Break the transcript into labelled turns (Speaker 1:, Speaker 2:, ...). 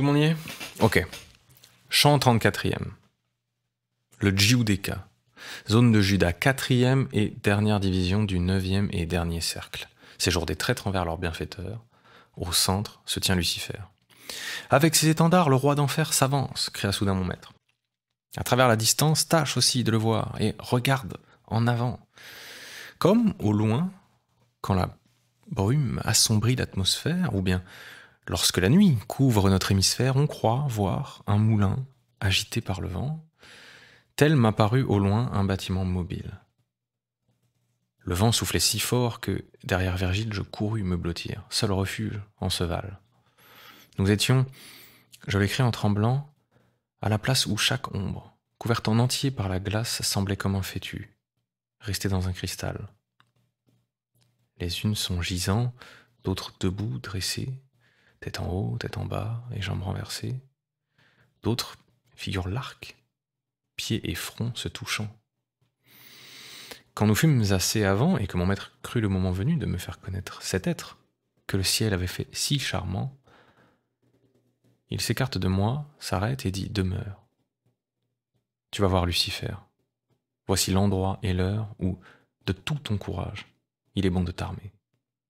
Speaker 1: Tout le monde y est Ok. Chant 34e. Le Jiudeka. Zone de Juda, 4e et dernière division du 9e et dernier cercle. Séjour des traîtres envers leurs bienfaiteurs. Au centre se tient Lucifer. Avec ses étendards, le roi d'enfer s'avance, cria soudain mon maître. À travers la distance, tâche aussi de le voir et regarde en avant. Comme au loin, quand la brume assombrit l'atmosphère, ou bien Lorsque la nuit couvre notre hémisphère, on croit voir un moulin agité par le vent. Tel m'apparut au loin un bâtiment mobile. Le vent soufflait si fort que, derrière Vergile, je courus me blottir, seul refuge en val. Nous étions, je l'écris en tremblant, à la place où chaque ombre, couverte en entier par la glace, semblait comme un fétu, resté dans un cristal. Les unes sont gisant, d'autres debout, dressées, tête en haut, tête en bas et jambes renversées. D'autres figurent l'arc, pieds et front se touchant. Quand nous fûmes assez avant et que mon maître crut le moment venu de me faire connaître cet être que le ciel avait fait si charmant, il s'écarte de moi, s'arrête et dit Demeure. Tu vas voir Lucifer. Voici l'endroit et l'heure où, de tout ton courage, il est bon de t'armer.